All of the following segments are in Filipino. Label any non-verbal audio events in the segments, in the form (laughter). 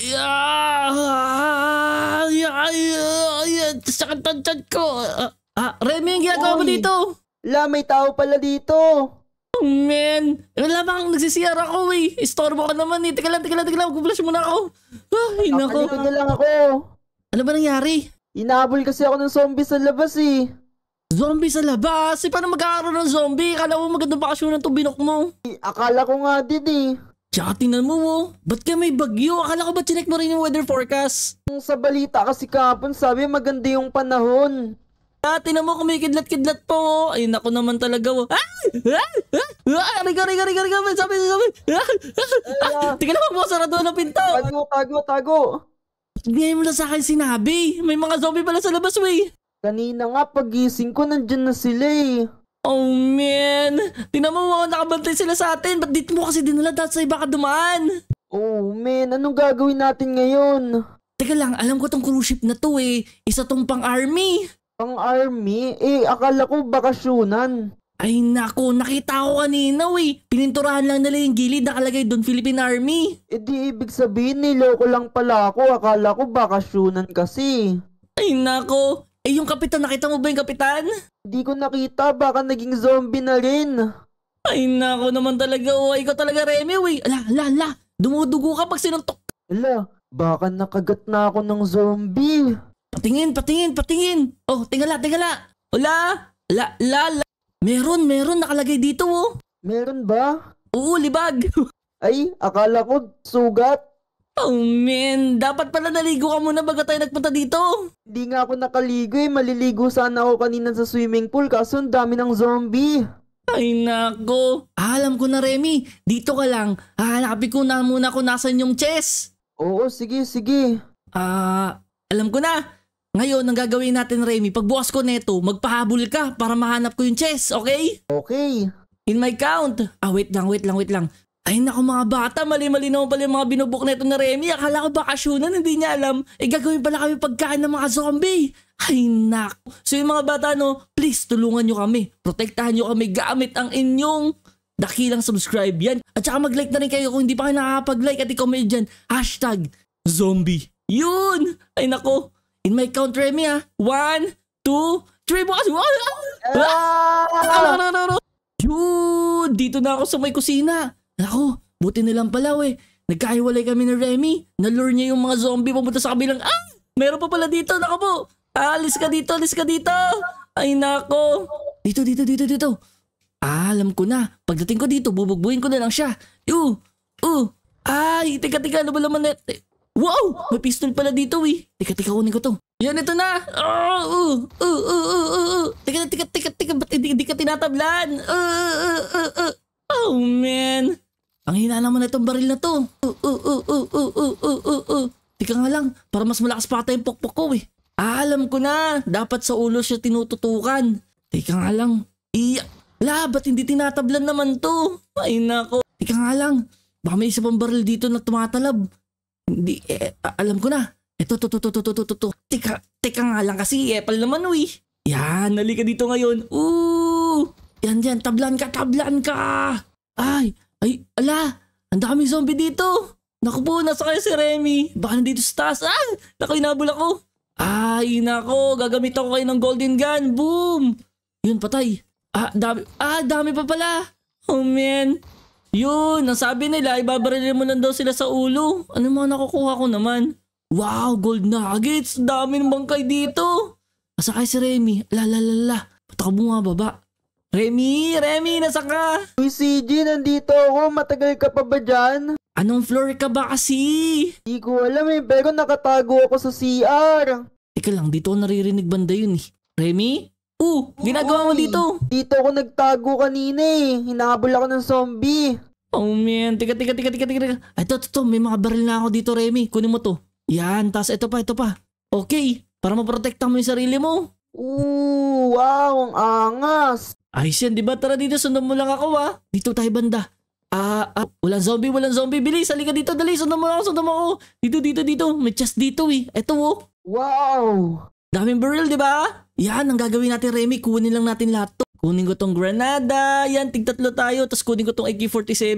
Ah, sakit ang tiyan ko. Ah, ah, Remy, ang ginagawa mo dito? La, may tao pala dito. Oh, man. Eh, wala bang nagsisiyar ako eh. Istorbo ka naman eh. Teka lang, teka lang, teka lang. Gublash muna ako. Ay, nako. Kapalikod na lang ako. Ano ba nangyari? Inahabol kasi ako ng zombie sa labas eh. Zombie sa labas? Eh, paano magkakaroon ng zombie? Kala mo magandang bakasyon ng tubinok mo. Akala ko nga din eh. Tsaka tinan mo mo, oh. ba't ka may bagyo? Akala ko ba chinek mo rin yung weather forecast? Sa balita kasi kapon sabi maganda yung panahon. Ah, tinan mo kumikidlat-kidlat po. Oh. Ay, naku naman talaga. Oh. Ah! Ah! Ah! Riga, riga, riga, riga. Sabi, sabi. Ah! ah! ah! Tingnan mo po, sarado ng pinto. Tago, tago, tago. Bigay mo na sa akin sinabi. May mga zombie pala sa labas, wey. Kanina nga, pagising ko, nandyan na sila eh. Oh man, tinan mo mga nakabantay sila sa atin. Ba't dito mo kasi dinala dahil sa iba ka dumaan? Oh man, anong gagawin natin ngayon? Teka lang, alam ko tong cruise ship na to eh. Isa tong pang-army. Pang-army? Eh, akala ko bakasyonan. Ay nako, nakita ko kanina eh. Pininturahan lang nila yung gilid nakalagay doon Philippine Army. Eh di ibig sabihin niloko lang pala ako. Akala ko bakasyonan kasi. Ay nako, eh yung kapitan, nakita mo ba yung kapitan? Hindi ko nakita, baka naging zombie na rin. Ay nako naman talaga, oh, ikaw talaga Remy, wey. Ala, ala, ala, dumudugo ka pag sinuntok. Ala, baka nakagat na ako ng zombie. Patingin, patingin, patingin. Oh, tingala, tingala. Wala, la, la, la. Meron, meron nakalagay dito, oh. Meron ba? Oo, libag. (laughs) Ay, akala ko sugat. Oh man, dapat pala naligo ka muna bago tayo nagpunta dito. Hindi nga ako nakaligo eh, maliligo sana ako kanina sa swimming pool kaso ang dami ng zombie. Ay nako, ah, alam ko na Remy, dito ka lang. Hahanapin ah, ko na muna kung nasan yung chest. Oo, sige, sige. Ah, alam ko na. Ngayon, ang gagawin natin Remy, pagbukas ko neto, magpahabol ka para mahanap ko yung chest, okay? Okay. In my count. Ah, wait lang, wait lang, wait lang. Ay nako mga bata, mali-mali naman pala yung mga binubok na ito na Remy. Akala ko bakasyonan, hindi niya alam. Eh gagawin pala kami pagkain ng mga zombie. Ay nako. So yung mga bata no, please tulungan nyo kami. Protektahan nyo kami gamit ang inyong dakilang subscribe yan. At saka mag-like na rin kayo kung hindi pa kayo nakakapag-like at i-comment dyan. Hashtag zombie. Yun! Ay nako. In my count Remy ha. Ah. One, two, three, bukas. Ah! Ah! Ano, ano, ano, Yun! Dito na ako sa may kusina. Nako, buti nilang palaw eh. Nagkahiwalay kami ni Remy. Nalure niya yung mga zombie papunta sa kabilang. Ah! Meron pa pala dito. Nako po. Alis ka dito, alis ka dito. Ay nako. Dito, dito, dito, dito. Ah, alam ko na. Pagdating ko dito, bubugbuhin ko na lang siya. Yo! Uh, ay, teka, teka, ano ba naman na? Eh, wow! May pistol pala dito, we. Teka, teka, kunin ko to. Yan, ito na! Oh, uh, uh, uh, uh, uh, uh. Teka, teka, teka, teka, ba't hindi, hindi ka tinatablan? Uh, uh, uh, uh, uh. Oh, man. Ang hina naman itong baril na to. Uh uh, uh, uh, uh, uh, uh, uh, uh, uh, uh. Tika nga lang, para mas malakas pa tayong yung pokpok ko eh. Ah, alam ko na, dapat sa ulo siya tinututukan. Tika nga lang, iya, la, ba't hindi tinatablan naman to? Ay nako. Tika nga lang, baka may isa pang baril dito na tumatalab. Hindi, eh, alam ko na. Eto, to, to, to, to, to, to, to, to. Teka, teka nga lang kasi, epal naman, uy. Yan, nalika dito ngayon. Ooh! Yan, yan, tablan ka, tablan ka! Ay, ay, ala! Ang dami zombie dito! Naku po, nasa kayo si Remy! Baka nandito sa taas! Ah! Naku, inabol ako! Ay, nako! Gagamit ako kayo ng golden gun! Boom! Yun, patay! Ah, dami, ah, dami pa pala! Oh, man! Yun, ang sabi nila, ibabarilin mo lang daw sila sa ulo. Ano mga nakukuha ko naman? Wow, gold nuggets! Dami ng bangkay dito! Asa kay si Remy? La la la la. Ba't ako baba. Remy! Remy! Nasa ka? Uy, CJ, nandito ako. Matagal ka pa ba dyan? Anong floor ka ba kasi? Hindi ko alam eh, pero nakatago ako sa CR. Teka lang, dito ako naririnig banda yun eh. Remy? Uh, ginagawa mo dito? Dito ako nagtago kanina eh. Hinabol ako ng zombie. Oh man, tika tika tika tika tika. Ito, ito, ito, may mga baril na ako dito, Remy. Kunin mo to. Yan, tas ito pa, ito pa. Okay, para maprotektahan mo yung sarili mo. Ooh, wow, ang angas. Ayos yan, di ba? Tara dito, sundan mo lang ako ha? Ah. Dito tayo banda. Ah, ah, walang zombie, walang zombie. Bilis, halika dito, dali, sundan mo ako, sundan mo ako. Dito, dito, dito. May chest dito eh. Eto oh. Wow! Daming barrel, di ba? Yan, ang gagawin natin, Remy. Kunin lang natin lahat to. Kunin ko tong granada. Yan, tigtatlo tayo. Tapos kunin ko tong AK-47.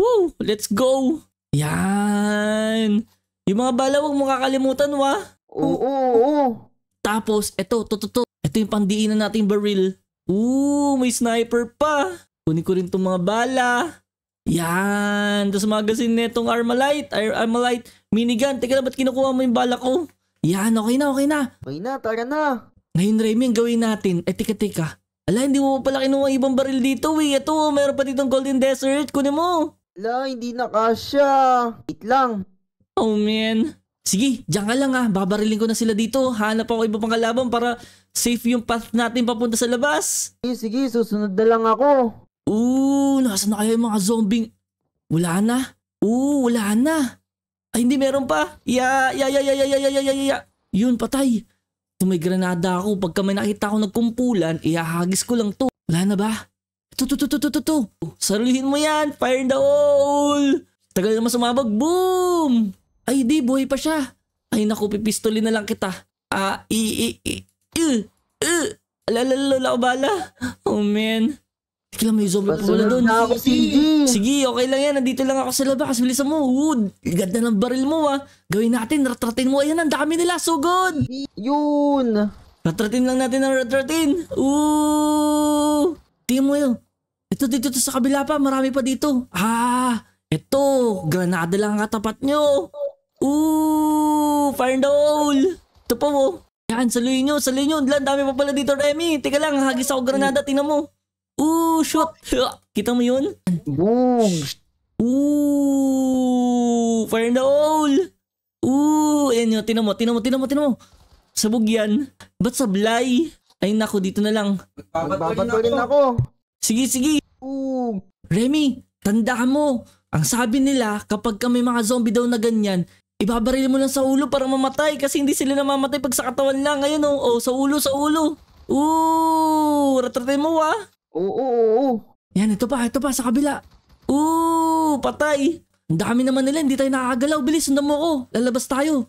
Woo! Let's go! Yan! Yung mga bala, huwag mo kakalimutan, wa. Oo, oo, oo. Tapos, eto, to, to, to. Ito yung pandiinan natin barrel. Ooh, may sniper pa. Kunin ko rin itong mga bala. Yan. Tapos magazine netong Armalite. Armalite. Minigun. Teka na, ba't kinukuha mo yung bala ko? Yan, okay na, okay na. Okay na, tara na. Ngayon, Remy, ang gawin natin. Eh, teka, teka. Ala, hindi mo pala kinuha ibang baril dito, eh. Ito, meron pa ditong Golden Desert. Kunin mo. Ala, hindi na kasya. Wait lang. Oh, man sige, diyan ka lang ah, babariling ko na sila dito. Hanap ako iba pang kalaban para safe yung path natin papunta sa labas. Sige, sige, susunod na lang ako. Oo, nasa na kaya yung mga zombing? Wala na. Oo, wala na. Ay, hindi meron pa. Ya, ya, ya, ya, ya, ya, ya, ya, ya, ya. Yun, patay. Kung may granada ako, pagka may nakita ako nagkumpulan, ihahagis ko lang to. Wala na ba? Ito, ito, ito, ito, ito, ito. Sarulihin mo yan. Fire in the hole. Tagal naman sumabag. Boom! Ay di, buhay pa siya. Ay naku, pipistoli na lang kita. Ah, i, i, i, i, i, alalala ko bala. Oh man. Teka lang, may zombie pa pala doon. Ako, sige. sige, okay lang yan. Nandito lang ako sa labas. Bilisan mo, wood. na ng baril mo, ha. Ah. Gawin natin, ratratin mo. Ayan, ang dami nila. So good. Yun. Ratratin lang natin ang ratratin. Ooh. Tingin mo yun. Ito dito to sa kabila pa. Marami pa dito. Ah. Ito. Granada lang katapat nyo. Ooh, fire in the Ito po, oh. Yan, saluhin nyo, saluhin nyo. Ang dami pa pala dito, Remy. Teka lang, hagis ako granada, hmm. tinan mo. Ooh, shoot. Kita mo yun? Boom. Ooh, fire in the hole. Ooh, yan yun, tinan mo, tinan mo, tinan mo, tinan mo. Sabog yan. Ba't sablay? Ay nako, dito na lang. Magbabatulin ako. Sige, sige. Ooh. Remy, tanda mo. Ang sabi nila, kapag ka may mga zombie daw na ganyan, Ibabaril mo lang sa ulo para mamatay kasi hindi sila namamatay pag sa katawan lang. Ngayon oh, oh sa ulo, sa ulo. Ooh, ratratay mo ah. Oo, oo, oo. Yan, ito pa, ito pa, sa kabila. Ooh, patay. Ang dami naman nila, hindi tayo nakakagalaw. Bilis, sundan mo ako. Lalabas tayo.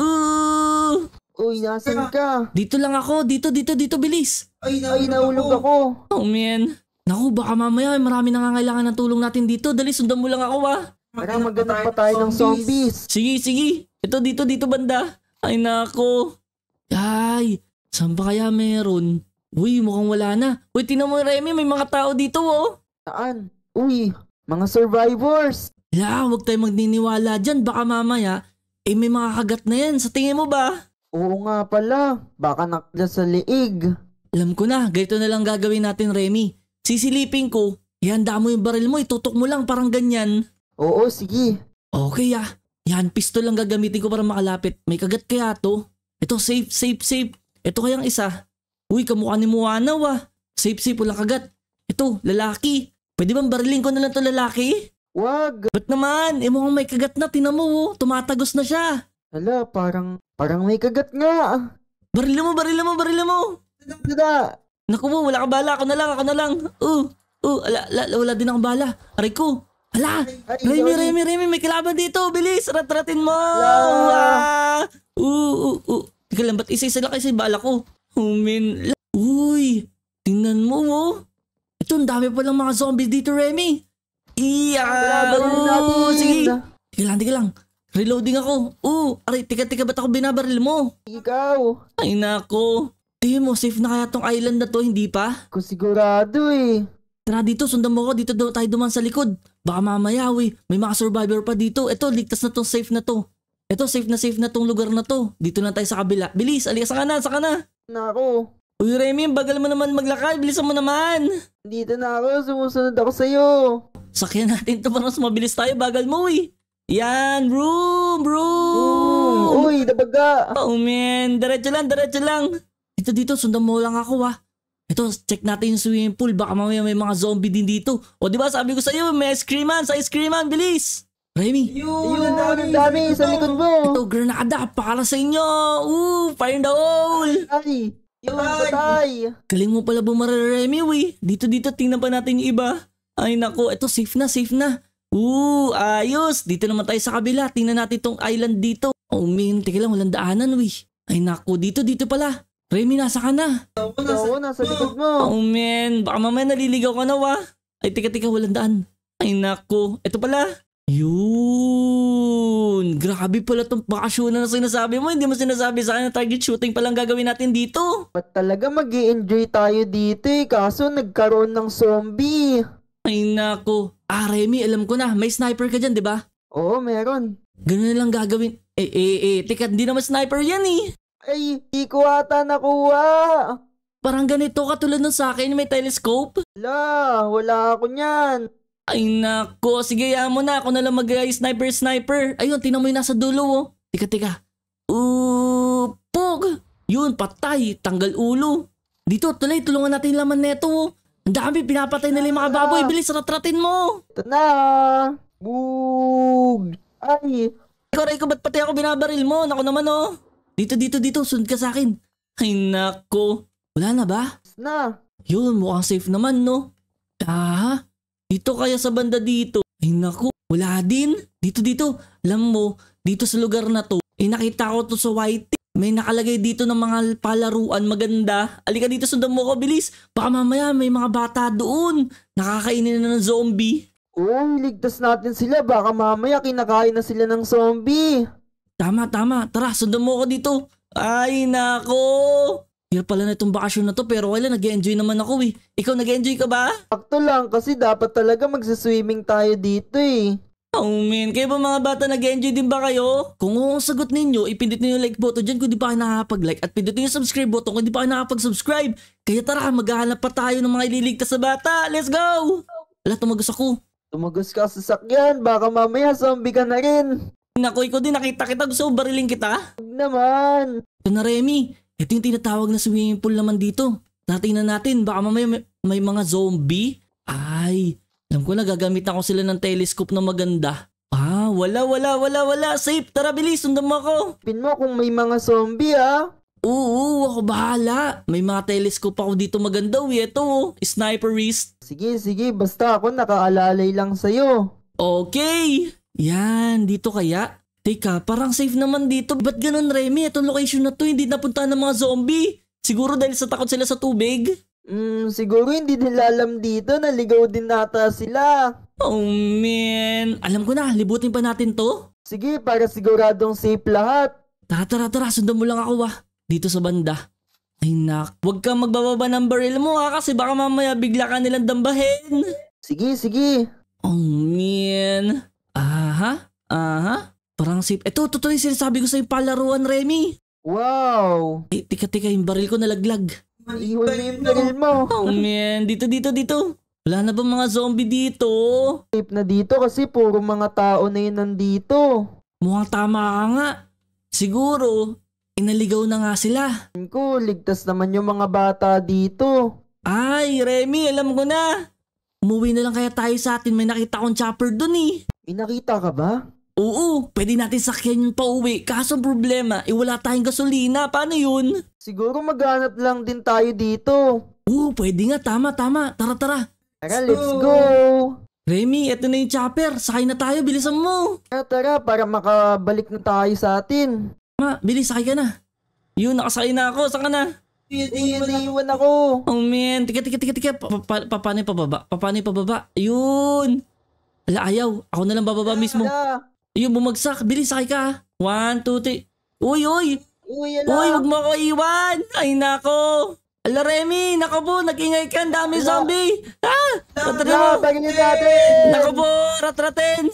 Ooh. Uy, nasan ka? Dito lang ako, dito, dito, dito, bilis. Ay, nahulog, Ay, nahulog ako. ako. Oh man. Naku, baka mamaya marami nangangailangan ng tulong natin dito. Dali, sundan mo lang ako ah. Tara, maganda pa tayo ng zombies. Sige, sige. Ito, dito, dito, banda. Ay, nako. Ay, saan ba kaya meron? Uy, mukhang wala na. Uy, tinan mo, Remy, may mga tao dito, oh. Saan? Uy, mga survivors. Hala, huwag tayo magniniwala dyan. Baka mamaya, eh may mga kagat na yan. Sa tingin mo ba? Oo nga pala. Baka nakla sa liig. Alam ko na, ganito na lang gagawin natin, Remy. Sisilipin ko, ihanda mo yung baril mo, itutok mo lang parang ganyan. Oo, sige. Okay ah. Yan, pistol lang gagamitin ko para makalapit. May kagat kaya to? Ito, safe, safe, safe. Ito kayang isa. Uy, kamukha ni Muanaw ah. Safe, safe, walang kagat. Ito, lalaki. Pwede bang barilin ko na lang to lalaki? Wag! Ba't naman? Eh mukhang may kagat na, tinan mo oh. Tumatagos na siya. Hala, parang, parang may kagat nga. Barila mo, barila mo, barila mo! Tada! Naku mo, wala ka bala. Ako na lang, ako na lang. Oh, uh, uh, ala, ala, wala din akong bala. Aray ko, Ala! Remy, Remy, Remy, may kalaban dito! Bilis! Rat-ratin mo! Wow! Uh, uh, uh. Teka lang, ba't isa-isa lang kasi bala ko? Oh, man. Uy! Tingnan mo, mo! Oh. Ito, ang dami palang mga zombie dito, Remy! Iya! Oh, sige! Teka lang, teka lang. Reloading ako. Oh, aray, tika, tika, ba't ako binabaril mo? Ikaw! Ay, nako. Tingin mo, safe na kaya tong island na to, hindi pa? Kung sigurado eh. Tara dito, sundan mo ko. Dito daw tayo duman sa likod. Baka mamaya, we. May mga survivor pa dito. Ito, ligtas na tong Safe na to. Ito, safe na safe na tong lugar na to. Dito na tayo sa kabila. Bilis, alias sa kanan, sa kanan. Nako. Uy, Remy, bagal mo naman maglakad. Bilisan mo naman. Dito na ako. Sumusunod ako sa'yo. Sakyan natin to para mas mabilis tayo. Bagal mo, eh. Yan, room, room. Uy, dabaga. Oh, man. Diretso lang, diretso lang. Dito, dito, sundan mo lang ako, ah. Ito, check natin yung swimming pool. Baka mamaya may mga zombie din dito. O di ba sabi ko sa iyo, may ice cream man, sa ice cream man, bilis! Remy! Yun, ang dami, dami, sa likod mo! Ito, granada, para sa inyo! Ooh, fire in the hole! Ay! Yun, patay! Kaling mo pala bumara, Remy, we. Dito, dito, tingnan pa natin yung iba. Ay, nako, ito, safe na, safe na. Ooh, ayos! Dito naman tayo sa kabila. Tingnan natin itong island dito. Oh, man, teka lang, walang daanan, we. Ay, nako, dito, dito pala. Remy, nasa ka na? Oo, nasa, Oo, nasa likod mo. Oh man, baka mamaya naliligaw ka na wa. Ay, tika tika, walang daan. Ay nako, eto pala. Yun, grabe pala tong bakasyon na sinasabi mo. Hindi mo sinasabi sa akin na target shooting palang gagawin natin dito. Ba't talaga mag enjoy tayo dito eh, kaso nagkaroon ng zombie. Ay nako, ah Remy, alam ko na, may sniper ka dyan, di ba? Oo, meron. Ganun lang gagawin. Eh, eh, eh, teka, hindi naman sniper yan eh. Ay, di ko ata nakuha. Parang ganito katulad nun sa akin, may telescope. La, wala ako niyan. Ay nako, sige ya mo na. Ako na lang mag-sniper-sniper. Ayun, tingnan mo yung nasa dulo oh. Tika, tika. Upog! Yun, patay. Tanggal ulo. Dito, tuloy, tulungan natin laman neto oh. Ang dami, pinapatay nila yung mga baboy. Bilis, ratratin mo. Ito na. Ah. Bug! Ay! Ikaw, Rayko, ba't pati ako binabaril mo? Nako naman oh. Dito, dito, dito. Sunod ka sa akin. Ay, nako. Wala na ba? Na. Yun, mukhang safe naman, no? Ah, dito kaya sa banda dito. Ay, nako. Wala din. Dito, dito. Alam mo, dito sa lugar na to, Ay, eh, nakita ko to sa white may nakalagay dito ng mga palaruan maganda. Alika dito, sundan mo ko, bilis. Baka mamaya may mga bata doon. Nakakainin na ng zombie. Oo, oh, ligtas natin sila. Baka mamaya kinakain na sila ng zombie. Tama, tama. Tara, sundan mo ako dito. Ay, nako! Hirap pala na itong bakasyon na to pero wala, nag-enjoy naman ako eh. Ikaw nag-enjoy ka ba? Sakto lang kasi dapat talaga magsiswimming tayo dito eh. Oh man, kayo ba mga bata nag-enjoy din ba kayo? Kung oo ang sagot ninyo, ipindit niyo yung like button dyan kung di pa kayo nakakapag-like at pindit niyo yung subscribe button kung di pa kayo nakakapag-subscribe. Kaya tara, maghahanap pa tayo ng mga ililigtas sa bata. Let's go! Ala, tumagos ako. Tumagos ka sa sakyan, baka mamaya zombie ka na rin. Nako, ikaw din nakita kita. Gusto mo bariling kita? Huwag naman. Ito na, Remy. Ito yung tinatawag na swimming pool naman dito. Tatingnan natin. Baka mamaya may, may mga zombie. Ay, alam ko na gagamit ako sila ng telescope na maganda. Ah, wala, wala, wala, wala. Safe. Tara, bilis. Sundan mo ako. Pin mo kung may mga zombie, ah. Oo, ako bahala. May mga telescope ako dito maganda. Uy, eto, oh, sniper wrist. Sige, sige. Basta ako nakaalalay lang sa'yo. Okay. Yan, dito kaya? Teka, parang safe naman dito. Ba't ganun, Remy? Itong location na to, hindi napunta ng mga zombie. Siguro dahil sa takot sila sa tubig? Hmm, siguro hindi nila alam dito. Naligaw din nata sila. Oh, man. Alam ko na, libutin pa natin to. Sige, para siguradong safe lahat. Tara, tara, tara. Sundan mo lang ako, ah. Dito sa banda. Ay, nak. Huwag kang magbababa ng baril mo, ha? Ah, kasi baka mamaya bigla ka nilang dambahin. Sige, sige. Oh, man. Aha, aha. Parang safe. Ito, totoo yung sinasabi ko sa'yo palaruan, Remy. Wow! Ay, eh, tika, tika, yung baril ko nalaglag. Iwan mo yung baril mo. Oh man, dito, dito, dito. Wala na ba mga zombie dito? Safe na dito kasi puro mga tao na yun nandito. Mukhang tama ka nga. Siguro, inaligaw na nga sila. Ko, ligtas naman yung mga bata dito. Ay, Remy, alam ko na. Umuwi na lang kaya tayo sa atin. May nakita akong chopper dun eh. Inakita ka ba? Oo, pwede natin sakyan yung pauwi. Kaso problema, eh wala tayong gasolina. Paano yun? Siguro maghanap lang din tayo dito. Oo, pwede nga. Tama, tama. Tara, tara. Tara, let's go! Remy, eto na yung chopper. Sakay na tayo. Bilisan mo. Tara, tara, para makabalik na tayo sa atin. Ma, bilis. Sakay ka na. Yun, nakasakay na ako. Saka ka na? Iniiwan ako. Oh man, tika tika tika tika. Pa- pa- pa- Paano yung pababa? Pa- Paano yung pababa? Yun! Ala, ayaw. Ako na lang bababa mismo. Ala. Ayun, bumagsak. Bilis, sakay ka. One, two, three. Uy, uy! Uy, ala. Uy, huwag mo ako iwan! Ay, nako! Ala, Remy! Nako po, nag-ingay ka. dami ala. zombie! Ah! Ratratin mo! Nako po, ratratin!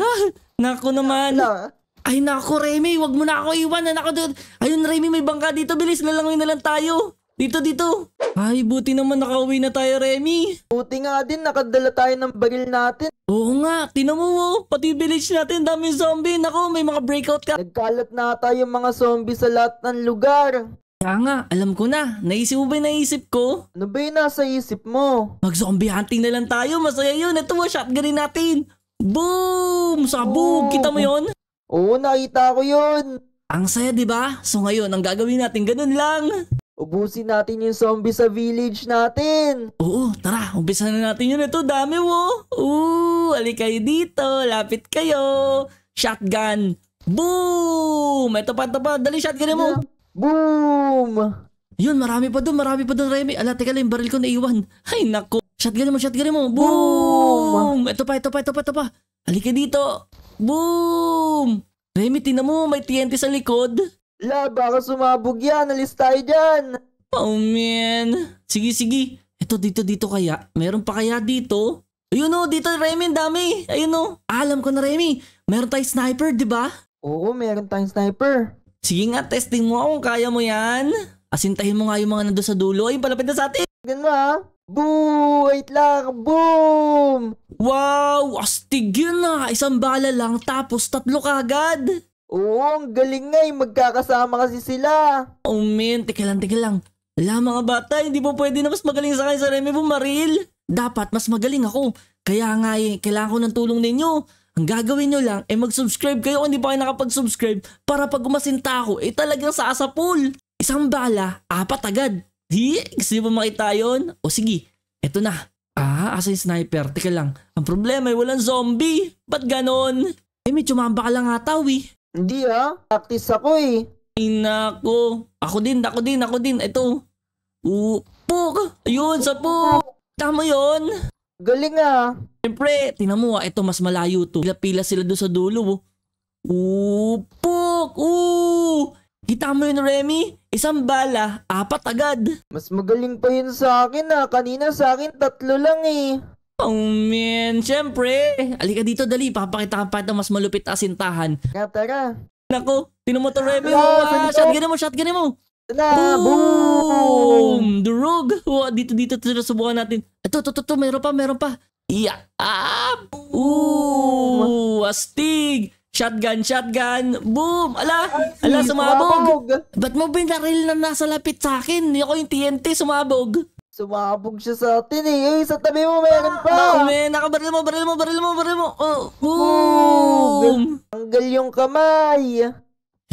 Ah! Nako naman! Ala. Ay, nako, Remy! Huwag mo na ako iwan! Nako, dude! Ayun, Remy, may bangka dito. Bilis, lalangoy na lang tayo. Dito, dito! Ay, buti naman nakauwi na tayo, Remy. Buti nga din, nakadala tayo ng baril natin. Oo nga, tinamo mo mo, oh. pati village natin, daming zombie. Nako, may mga breakout ka. Nagkalat na tayo mga zombie sa lahat ng lugar. Kaya nga, alam ko na. Naisip mo ba naisip ko? Ano ba yung nasa isip mo? Mag-zombie hunting na lang tayo, masaya yun. Ito mo, oh, shotgunin natin. Boom! Sabog! Oh. Kita mo yon? Oo, nakita ko yun. Ang saya, di ba? So ngayon, ang gagawin natin ganun lang. Ubusin natin yung zombie sa village natin. Oo, tara. Umpisan na natin yun. Ito, dami mo. Oh. Oo, ali kayo dito. Lapit kayo. Shotgun. Boom! Ito pa, ito pa. Dali, shotgun mo. Boom! Yun, marami pa doon. Marami pa doon, Remy. Ala, teka lang. Yung baril ko naiwan. Ay, nako. Shotgun mo, shotgun mo. Boom! Boom! Ito pa, ito pa, ito pa, ito pa. Ali ka dito. Boom! Remy, tinan mo. May TNT sa likod. La, baka sumabog yan. Alis tayo dyan. Oh man. Sige, sige. Ito dito dito kaya. Meron pa kaya dito? Ayun o, oh, dito Remy, dami. Ayun o. Oh. Ah, alam ko na Remy. Meron tayong sniper, di ba? Oo, meron tayong sniper. Sige nga, testing mo kung kaya mo yan. Asintahin mo nga yung mga nando sa dulo. Ayun, palapit na sa atin. Ganun mo ha. Ah. Boom! Wait lang! Boom! Wow! Astig yun ah! Isang bala lang tapos tatlo kagad! Oo, ang galing nga eh. Magkakasama kasi sila. Oh man, teka lang, teka lang. Wala mga bata, hindi po pwede na mas magaling sa akin sa Remy Bumaril. Dapat mas magaling ako. Kaya nga eh, kailangan ko ng tulong ninyo. Ang gagawin nyo lang, eh mag-subscribe kayo kung hindi pa kayo nakapag-subscribe para pag umasinta ako, eh talagang sa asapul. Isang bala, apat agad. Di, gusto nyo pa makita yun? O sige, eto na. Ah, asa yung sniper? Teka lang. Ang problema ay walang zombie. Ba't ganon? Eh medyo mamba ka lang nga tao hindi ah. Practice ako eh. Ay Ako din, ako din, ako din. Ito. Upok! Ayun, sa po! Tama yun! Galing ah. Siyempre, tinan mo ah, ito mas malayo to. Pila-pila sila doon sa dulo oh. Upok! Oo! Kita mo yun, Remy? Isang bala, apat agad. Mas magaling pa yun sa akin ah. Kanina sa akin, tatlo lang eh. Oh man, syempre. Alika dito, dali. Papakita ka pa ito mas malupit na asintahan. Tara, tara. Naku, tinumotor ah, Remy. Ah, ah, shotgun mo, shotgun mo. Na, boom! boom! Durog! dito, dito, dito, subukan natin. Ito, ito, ito, ito, meron pa, meron pa. Yeah! Ah! Ooh! Astig! Shotgun, shotgun! Boom! Ala! Ala, sumabog! Ba't mo binaril na nasa lapit sa akin? ako yung TNT, sumabog! Sumabog siya sa atin eh. Uy, sa tabi mo, meron pa! Ume, ah, oh, nakabaril mo, baril mo, baril mo, baril mo! Oh, boom! Tanggal yung kamay!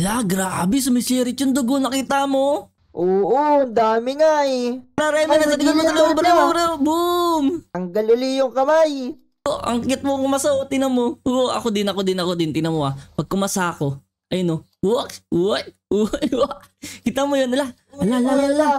Hala, grabe, sumisirit yung dugo, nakita mo? Oo, ang dami nga eh. Tara, Remy, nasa tigil mo, baril mo, baril mo, baril mo, boom! Tanggal uli yung kamay! Oh, ang kit mo kumasa, oh, tinan mo. Oh, ako din, ako din, ako din, tinan mo ah. Pag kumasa ako, Ay, no. Oh. What? What? What? Kita mo yun, ala. Ala, ala, ala.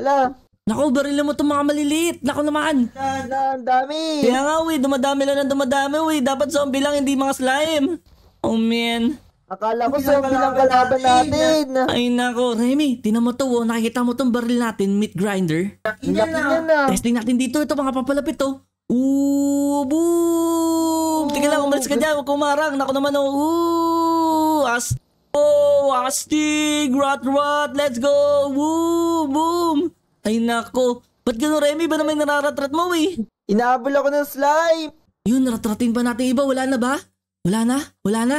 Ala. Nako, baril mo itong mga maliliit. Naku naman. Ang dami. Kaya nga, we. Dumadami lang ng dumadami, uy. Dapat zombie lang, hindi mga slime. Oh, man. Akala ko zombie lang kalaban natin. Ay, nako. Remy, tinan mo to, oh. Nakikita mo itong baril natin, meat grinder. Laki niya na. Testing natin dito. Ito, mga papalapit, oh. Ooh, boom! Tingnan lang, umalis ka dyan. Huwag kumarang. Nako naman, oh. Ooh, as... Oh, astig! Rot, rot! Let's go! Woo! Boom! Ay nako, ba't ganun Remy? Ba naman nararatrat mo eh? Inaabol ako ng slime! Yun, ratratin pa natin iba. Wala na ba? Wala na? Wala na?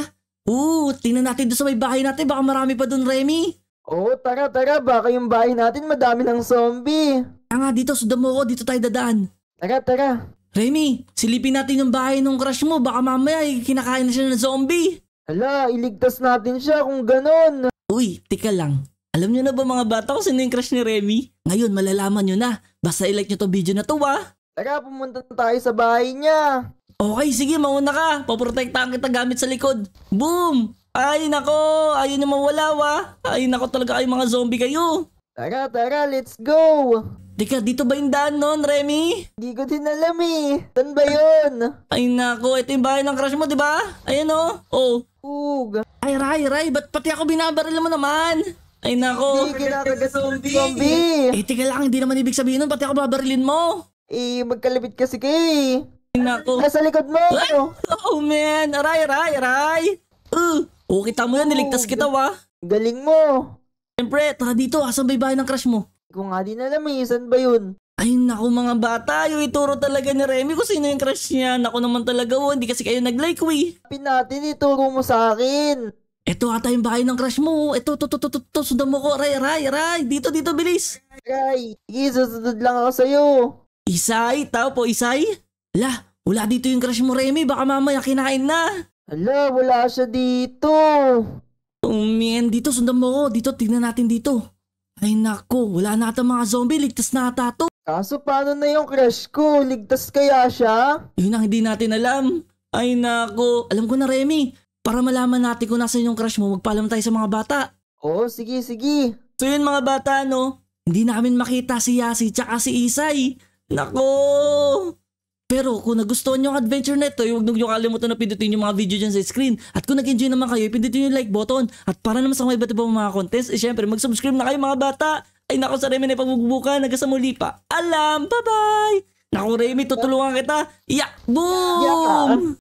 Oo, tingnan natin doon sa may bahay natin. Baka marami pa doon Remy. Oo, tara, tara. Baka yung bahay natin madami ng zombie. Tara nga, dito. Sudan mo ako. Dito tayo dadaan. Tara, tara. Remy, silipin natin yung bahay ng crush mo. Baka mamaya eh, kinakain na siya ng zombie. Hala, iligtas natin siya kung ganon. Uy, tika lang. Alam nyo na ba mga bata kung sino yung crush ni Remy? Ngayon, malalaman nyo na. Basta ilike nyo to video na to ha. Tara, pumunta tayo sa bahay niya. Okay, sige, mauna ka. Paprotektahan kita gamit sa likod. Boom! Ay, nako! Ayun na mawala, wa! Ay, nako talaga kayo mga zombie kayo! Tara, tara, let's go! Teka, dito ba yung daan nun, Remy? Hindi ko din alam eh. Saan ba yun? Ay nako, ito yung bahay ng crush mo, di ba? Ayan Oh. oh. Ug. Ay, Ray, Ray, ba't pati ako binabaril mo naman? Ay nako. Hindi kinakagat zombie. zombie. Eh, tiga lang, hindi naman ibig sabihin nun. Pati ako babarilin mo. Eh, magkalibit kasi kay. Eh. Ay nako. Nasa likod mo. Ay, ano? oh man. Aray, aray, aray. Uh, oh, kita mo yan. Niligtas oh, kita wa. Galing mo. Siyempre, tara dito. Asan ba yung ng crush mo? Kung nga di alam eh, saan ba yun? Ay nako mga bata, yung ituro talaga ni Remy kung sino yung crush niya. Naku naman talaga, wo. Oh. hindi kasi kayo nag-like, we. Pinatin, ituro mo sa akin. Eto ata yung bahay ng crush mo. Eto, to, to, to, to, to, sundan mo ko. Ray, Ray, Ray. Dito, dito, bilis. Ray, susunod lang ako sa'yo. Isay, tao po, Isay. Ala, wala dito yung crush mo, Remy. Baka mamaya kinain na. Ala, wala siya dito. Umien, um, dito, sundan mo ko. Dito, tignan natin dito. Ay nako, wala na ata mga zombie. Ligtas na ata to. Kaso paano na yung crush ko? Ligtas kaya siya? Yun ang hindi natin alam. Ay nako, alam ko na, Remy. Para malaman natin kung nasan yung crush mo, magpaalam tayo sa mga bata. Oo, sige, sige. So yun mga bata, no? Hindi namin makita si Yasi tsaka si Isay. Nako! Pero kung nagustuhan nyo ang adventure na ito, eh, huwag nyo kalimutan na pindutin yung mga video dyan sa screen. At kung nag-enjoy naman kayo, pindutin yung like button. At para naman sa mga iba't ibang mga contents, eh syempre mag-subscribe na kayo mga bata. Ay nako sa Remy na ipagbubukan, hanggang sa muli pa. Alam, bye-bye! Naku Remy, tutulungan kita. Yak, Boom!